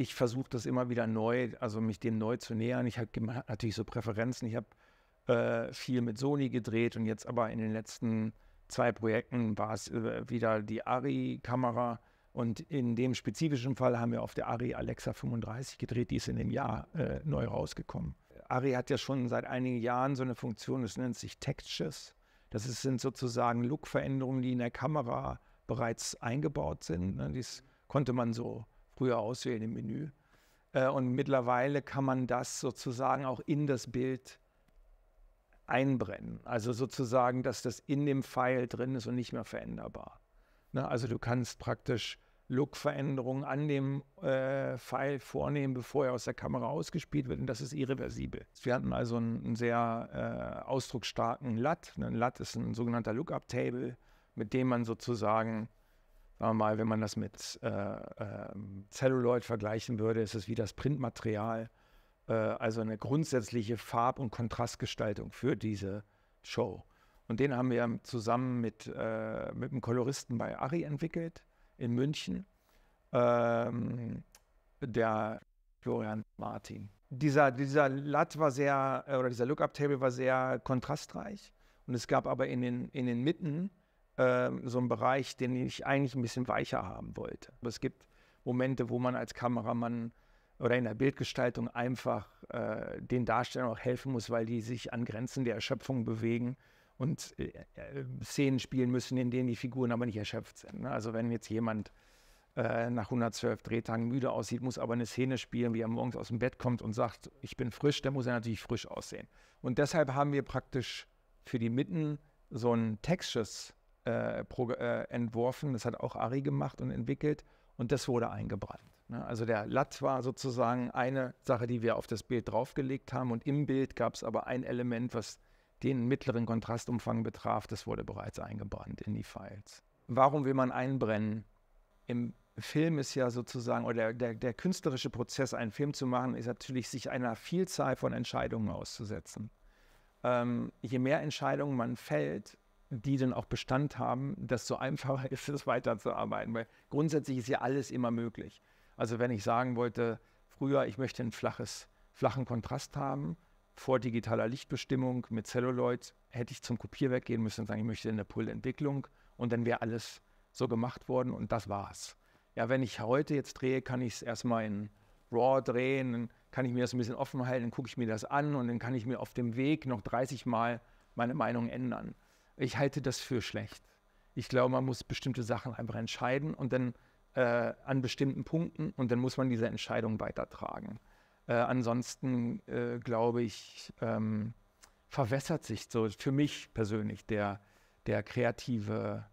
ich versuche das immer wieder neu, also mich dem neu zu nähern. Ich habe natürlich so Präferenzen. Ich habe äh, viel mit Sony gedreht und jetzt aber in den letzten zwei Projekten war es äh, wieder die Ari-Kamera. Und in dem spezifischen Fall haben wir auf der Ari Alexa 35 gedreht, die ist in dem Jahr äh, neu rausgekommen. Ari hat ja schon seit einigen Jahren so eine Funktion, das nennt sich Textures. Das ist, sind sozusagen Look-Veränderungen, die in der Kamera bereits eingebaut sind. Ne? Dies konnte man so früher auswählen im Menü. Äh, und mittlerweile kann man das sozusagen auch in das Bild einbrennen. Also sozusagen, dass das in dem Pfeil drin ist und nicht mehr veränderbar. Ne? Also du kannst praktisch Look-Veränderungen an dem äh, Pfeil vornehmen, bevor er aus der Kamera ausgespielt wird. Und das ist irreversibel. Wir hatten also einen, einen sehr äh, ausdrucksstarken LUT. Ne, ein LUT ist ein sogenannter Lookup-Table, mit dem man sozusagen sagen wir mal, wenn man das mit äh, äh, Celluloid vergleichen würde, ist es wie das Printmaterial, äh, also eine grundsätzliche Farb- und Kontrastgestaltung für diese Show. Und den haben wir zusammen mit, äh, mit einem Koloristen bei Ari entwickelt in München, ähm, der Florian Martin. Dieser, dieser LUT war sehr, äh, oder dieser Lookup-Table war sehr kontrastreich. Und es gab aber in den, in den Mitten ähm, so ein Bereich, den ich eigentlich ein bisschen weicher haben wollte. Aber es gibt Momente, wo man als Kameramann oder in der Bildgestaltung einfach äh, den Darstellern auch helfen muss, weil die sich an Grenzen der Erschöpfung bewegen und äh, äh Szenen spielen müssen, in denen die Figuren aber nicht erschöpft sind. Ne? Also wenn jetzt jemand äh, nach 112 Drehtagen müde aussieht, muss aber eine Szene spielen, wie er morgens aus dem Bett kommt und sagt, ich bin frisch, dann muss er natürlich frisch aussehen. Und deshalb haben wir praktisch für die Mitten so ein Textures äh, pro, äh, entworfen. Das hat auch Ari gemacht und entwickelt. Und das wurde eingebrannt. Ne? Also der Latt war sozusagen eine Sache, die wir auf das Bild draufgelegt haben. Und im Bild gab es aber ein Element, was den mittleren Kontrastumfang betraf. Das wurde bereits eingebrannt in die Files. Warum will man einbrennen? Im Film ist ja sozusagen, oder der, der künstlerische Prozess, einen Film zu machen, ist natürlich, sich einer Vielzahl von Entscheidungen auszusetzen. Ähm, je mehr Entscheidungen man fällt, die dann auch Bestand haben, desto einfacher ist es weiterzuarbeiten, weil grundsätzlich ist ja alles immer möglich. Also wenn ich sagen wollte, früher, ich möchte einen flaches, flachen Kontrast haben, vor digitaler Lichtbestimmung mit Celluloid, hätte ich zum Kopier weggehen müssen und sagen, ich möchte eine Pull-Entwicklung und dann wäre alles so gemacht worden und das war's. Ja, wenn ich heute jetzt drehe, kann ich es erstmal in RAW drehen, dann kann ich mir das ein bisschen offen halten, dann gucke ich mir das an und dann kann ich mir auf dem Weg noch 30 Mal meine Meinung ändern. Ich halte das für schlecht. Ich glaube, man muss bestimmte Sachen einfach entscheiden und dann äh, an bestimmten Punkten und dann muss man diese Entscheidung weitertragen. Äh, ansonsten äh, glaube ich, ähm, verwässert sich so für mich persönlich der, der kreative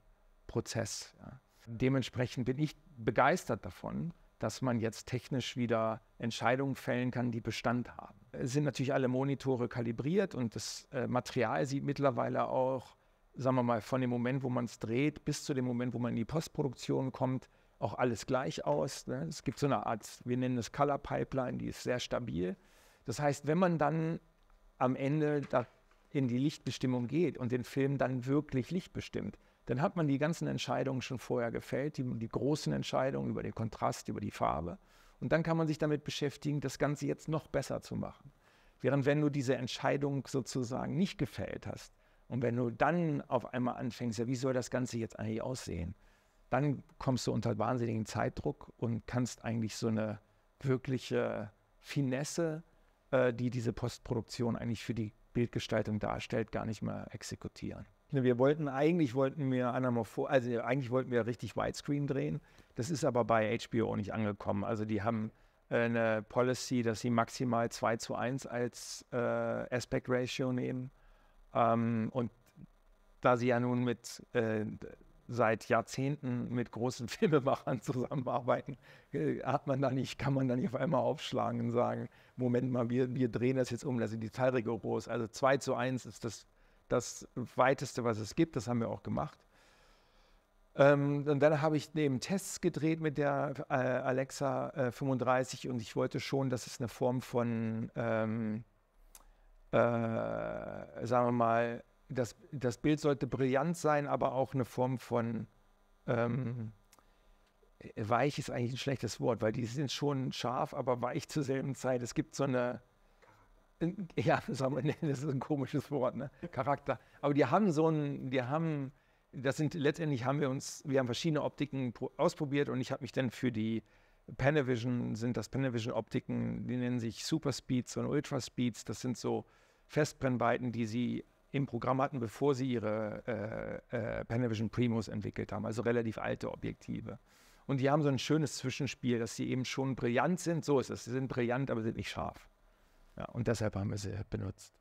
Prozess. Ja. Dementsprechend bin ich begeistert davon, dass man jetzt technisch wieder Entscheidungen fällen kann, die Bestand haben. Es sind natürlich alle Monitore kalibriert und das äh, Material sieht mittlerweile auch sagen wir mal, von dem Moment, wo man es dreht, bis zu dem Moment, wo man in die Postproduktion kommt, auch alles gleich aus. Ne? Es gibt so eine Art, wir nennen es Color Pipeline, die ist sehr stabil. Das heißt, wenn man dann am Ende da in die Lichtbestimmung geht und den Film dann wirklich lichtbestimmt, dann hat man die ganzen Entscheidungen schon vorher gefällt, die, die großen Entscheidungen über den Kontrast, über die Farbe. Und dann kann man sich damit beschäftigen, das Ganze jetzt noch besser zu machen. Während wenn du diese Entscheidung sozusagen nicht gefällt hast, und wenn du dann auf einmal anfängst, ja, wie soll das Ganze jetzt eigentlich aussehen? Dann kommst du unter wahnsinnigen Zeitdruck und kannst eigentlich so eine wirkliche Finesse, äh, die diese Postproduktion eigentlich für die Bildgestaltung darstellt, gar nicht mehr exekutieren. Ne, wir wollten eigentlich wollten wir Anamorpho, also eigentlich wollten wir richtig Widescreen drehen. Das ist aber bei HBO nicht angekommen. Also die haben äh, eine Policy, dass sie maximal 2 zu 1 als äh, Aspect Ratio nehmen. Ähm, und da sie ja nun mit äh, seit Jahrzehnten mit großen Filmemachern zusammenarbeiten, äh, hat man da nicht, kann man dann nicht auf einmal aufschlagen und sagen, Moment mal, wir, wir drehen das jetzt um, da sind die rigoros. Also 2 zu 1 ist das, das weiteste, was es gibt, das haben wir auch gemacht. Ähm, und dann habe ich neben Tests gedreht mit der äh, Alexa äh, 35 und ich wollte schon, dass es eine Form von ähm, äh, sagen wir mal, das, das Bild sollte brillant sein, aber auch eine Form von ähm, weich ist eigentlich ein schlechtes Wort, weil die sind schon scharf, aber weich zur selben Zeit. Es gibt so eine, ja, sagen wir, das ist ein komisches Wort, ne? Charakter. Aber die haben so ein, die haben, das sind letztendlich haben wir uns, wir haben verschiedene Optiken ausprobiert und ich habe mich dann für die Panavision sind das Panavision-Optiken, die nennen sich Superspeeds und Ultraspeeds. Das sind so Festbrennweiten, die sie im Programm hatten, bevor sie ihre äh, äh, Panavision Primos entwickelt haben, also relativ alte Objektive. Und die haben so ein schönes Zwischenspiel, dass sie eben schon brillant sind. So ist es, sie sind brillant, aber sind nicht scharf. Ja, und deshalb haben wir sie benutzt.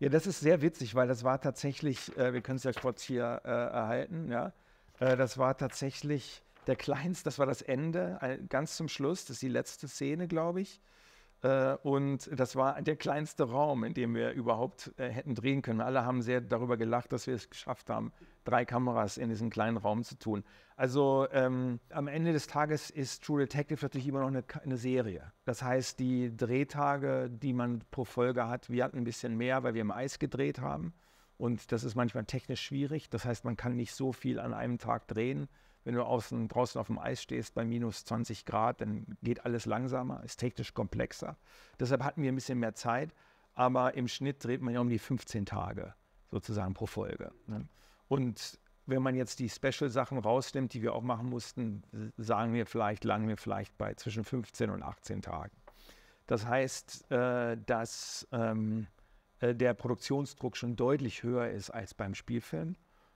Ja, das ist sehr witzig, weil das war tatsächlich, äh, wir können es ja kurz hier äh, erhalten, ja, äh, das war tatsächlich der Kleinste, das war das Ende, äh, ganz zum Schluss, das ist die letzte Szene, glaube ich. Äh, und das war der kleinste Raum, in dem wir überhaupt äh, hätten drehen können. Alle haben sehr darüber gelacht, dass wir es geschafft haben, drei Kameras in diesen kleinen Raum zu tun. Also ähm, am Ende des Tages ist True Detective natürlich immer noch eine, eine, Serie. Das heißt, die Drehtage, die man pro Folge hat, wir hatten ein bisschen mehr, weil wir im Eis gedreht haben. Und das ist manchmal technisch schwierig. Das heißt, man kann nicht so viel an einem Tag drehen. Wenn du außen, draußen auf dem Eis stehst bei minus 20 Grad, dann geht alles langsamer, ist technisch komplexer. Deshalb hatten wir ein bisschen mehr Zeit, aber im Schnitt dreht man ja um die 15 Tage sozusagen pro Folge. Ne? Und wenn man jetzt die Special-Sachen rausnimmt, die wir auch machen mussten, sagen wir vielleicht, lagen wir vielleicht bei zwischen 15 und 18 Tagen. Das heißt, äh, dass ähm, äh, der Produktionsdruck schon deutlich höher ist als beim Spielfilm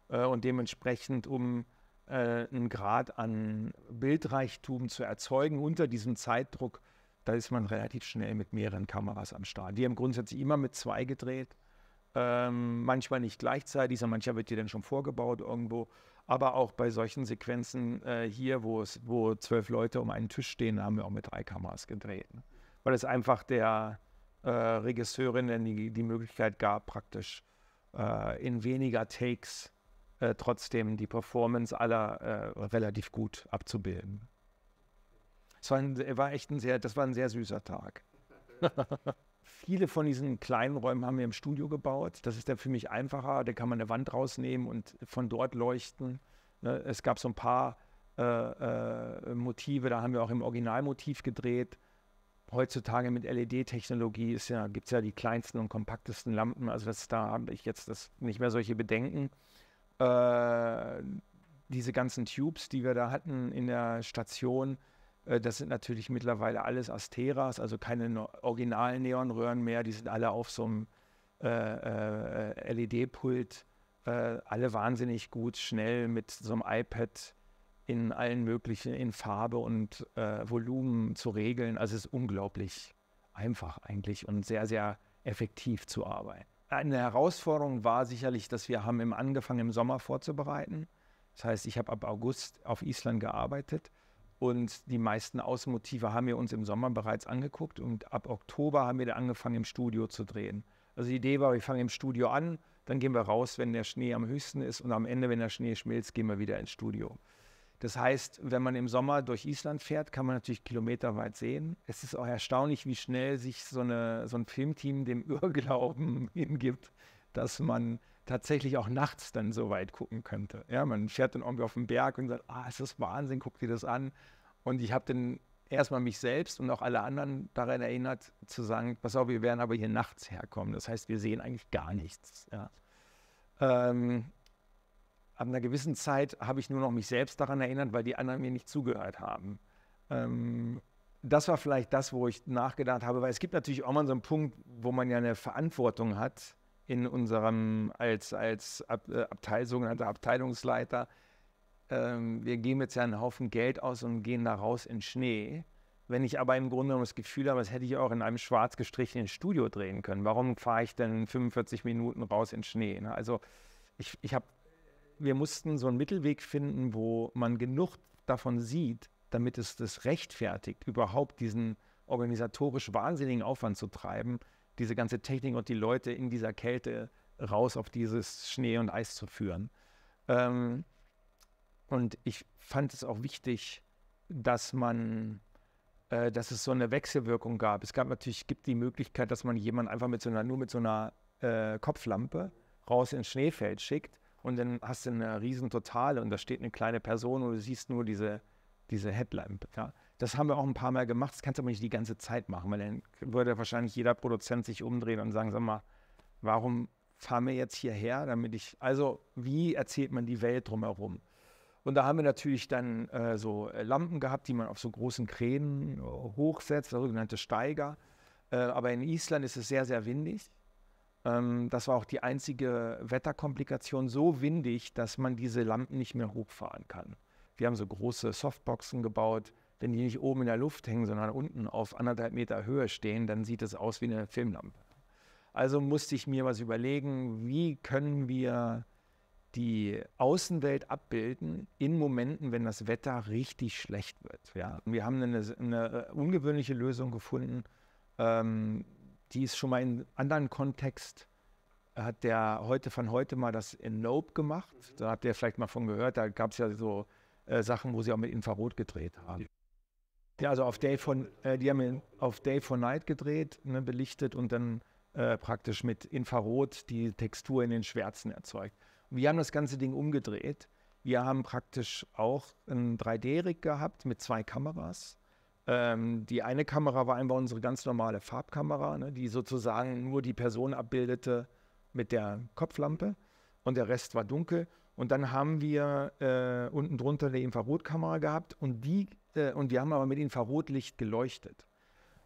äh, und dementsprechend um äh, einen Grad an Bildreichtum zu erzeugen unter diesem Zeitdruck, da ist man relativ schnell mit mehreren Kameras am Start. Die haben grundsätzlich immer mit zwei gedreht. Ähm, manchmal nicht gleichzeitig, sondern manchmal wird dir dann schon vorgebaut irgendwo. Aber auch bei solchen Sequenzen äh, hier, wo es, wo zwölf Leute um einen Tisch stehen, haben wir auch mit drei Kameras gedreht. Ne? Weil es einfach der äh, Regisseurin die, die Möglichkeit gab, praktisch äh, in weniger Takes äh, trotzdem die Performance aller äh, relativ gut abzubilden. Es war, ein, war echt ein sehr, das war ein sehr süßer Tag. Viele von diesen kleinen Räumen haben wir im Studio gebaut. Das ist dann für mich einfacher. Da kann man eine Wand rausnehmen und von dort leuchten. Ne? Es gab so ein paar äh, äh Motive, da haben wir auch im Originalmotiv gedreht heutzutage mit LED-Technologie ja, gibt es ja die kleinsten und kompaktesten Lampen. Also das, da habe ich jetzt das, nicht mehr solche Bedenken. Äh, diese ganzen Tubes, die wir da hatten in der Station, äh, das sind natürlich mittlerweile alles Asteras, also keine no originalen Neonröhren mehr, die sind alle auf so einem äh, äh LED-Pult, äh, alle wahnsinnig gut, schnell mit so einem iPad in allen möglichen, in Farbe und Volumen zu regeln. Also es ist unglaublich einfach eigentlich und sehr, sehr effektiv zu arbeiten eine Herausforderung war sicherlich, dass wir haben im angefangen im Sommer vorzubereiten. Das heißt, ich habe ab August auf Island gearbeitet und die meisten Außenmotive haben wir uns im Sommer bereits angeguckt und ab Oktober haben wir dann angefangen im Studio zu drehen. Also die Idee war, wir fangen im Studio an, dann gehen wir raus, wenn der Schnee am höchsten ist und am Ende, wenn der Schnee schmilzt, gehen wir wieder ins Studio. Das heißt, wenn man im Sommer durch Island fährt, kann man natürlich kilometerweit sehen. Es ist auch erstaunlich, wie schnell sich so, eine, so ein Filmteam dem Irrglauben hingibt, dass man tatsächlich auch nachts dann so weit gucken könnte. Ja, man fährt dann irgendwie auf den Berg und sagt, ah, ist das Wahnsinn, guck dir das an. Und ich habe dann erstmal mich selbst und auch alle anderen daran erinnert, zu sagen, pass auf, wir werden aber hier nachts herkommen. Das heißt, wir sehen eigentlich gar nichts. Ja. Ähm, ab einer gewissen Zeit habe ich nur noch mich selbst daran erinnert, weil die anderen mir nicht zugehört haben. Ähm, das war vielleicht das, wo ich nachgedacht habe, weil es gibt natürlich auch mal so einen Punkt, wo man ja eine Verantwortung hat in unserem, als, als Ab, äh, Abteil, sogenannter Abteilungsleiter. Ähm, wir geben jetzt ja einen Haufen Geld aus und gehen da raus in Schnee. Wenn ich aber im Grunde genommen das Gefühl habe, das hätte ich auch in einem schwarz gestrichenen Studio drehen können. Warum fahre ich denn 45 Minuten raus in Schnee? Ne? Also ich, ich habe wir mussten so einen Mittelweg finden, wo man genug davon sieht, damit es das rechtfertigt, überhaupt diesen organisatorisch wahnsinnigen Aufwand zu treiben, diese ganze Technik und die Leute in dieser Kälte raus auf dieses Schnee und Eis zu führen. Ähm, und ich fand es auch wichtig, dass man, äh, dass es so eine Wechselwirkung gab. Es gab natürlich, gibt die Möglichkeit, dass man jemanden einfach mit so einer, nur mit so einer äh, Kopflampe raus ins Schneefeld schickt und dann hast du eine riesen Totale und da steht eine kleine Person und du siehst nur diese, diese Headlamp. Ja. Das haben wir auch ein paar Mal gemacht, das kannst du aber nicht die ganze Zeit machen, weil dann würde wahrscheinlich jeder Produzent sich umdrehen und sagen, sag mal, warum fahren wir jetzt hierher, damit ich, also wie erzählt man die Welt drumherum? Und da haben wir natürlich dann äh, so äh, Lampen gehabt, die man auf so großen Kränen äh, hochsetzt, sogenannte Steiger. Äh, aber in Island ist es sehr, sehr windig. Ähm, das war auch die einzige Wetterkomplikation, so windig, dass man diese Lampen nicht mehr hochfahren kann. Wir haben so große Softboxen gebaut. Wenn die nicht oben in der Luft hängen, sondern unten auf anderthalb Meter Höhe stehen, dann sieht es aus wie eine Filmlampe. Also musste ich mir was überlegen, wie können wir die Außenwelt abbilden in Momenten, wenn das Wetter richtig schlecht wird. Ja? wir haben eine, eine äh, ungewöhnliche Lösung gefunden. Ähm, die ist schon mal in einem anderen Kontext, hat der heute von heute mal das in Nope gemacht. Mhm. Da habt ihr vielleicht mal von gehört, da gab es ja so äh, Sachen, wo sie auch mit Infrarot gedreht haben. Ja, also auf Day von, äh, die haben auf Day for Night gedreht, ne, belichtet und dann äh, praktisch mit Infrarot die Textur in den Schwärzen erzeugt. wir haben das ganze Ding umgedreht. Wir haben praktisch auch einen 3D-Rig gehabt mit zwei Kameras ähm, die eine Kamera war einfach unsere ganz normale Farbkamera, ne, die sozusagen nur die Person abbildete mit der Kopflampe und der Rest war dunkel. Und dann haben wir äh, unten drunter eine Infrarotkamera gehabt und die äh, und wir haben aber mit Infrarotlicht geleuchtet.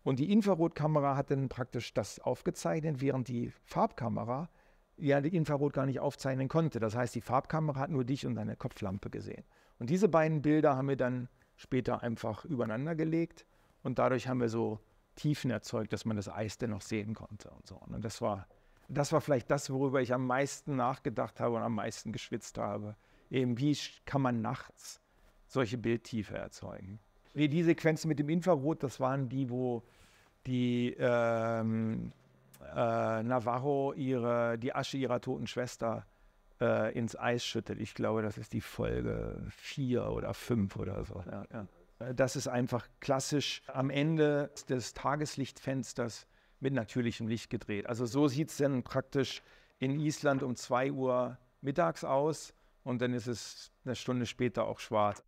Und die Infrarotkamera hat dann praktisch das aufgezeichnet, während die Farbkamera ja die Infrarot gar nicht aufzeichnen konnte. Das heißt, die Farbkamera hat nur dich und deine Kopflampe gesehen. Und diese beiden Bilder haben wir dann später einfach übereinander gelegt. Und dadurch haben wir so Tiefen erzeugt, dass man das Eis dennoch sehen konnte und so. Und das war, das war vielleicht das, worüber ich am meisten nachgedacht habe und am meisten geschwitzt habe. Eben, wie kann man nachts solche Bildtiefe erzeugen? Nee, die Sequenzen mit dem Infrarot, das waren die, wo die ähm, äh, Navarro ihre, die Asche ihrer toten Schwester äh, ins Eis schüttet. Ich glaube, das ist die Folge 4 oder 5 oder so. Ja, ja. Äh, das ist einfach klassisch am Ende des Tageslichtfensters mit natürlichem Licht gedreht. Also so sieht es dann praktisch in Island um 2 Uhr mittags aus und dann ist es eine Stunde später auch schwarz.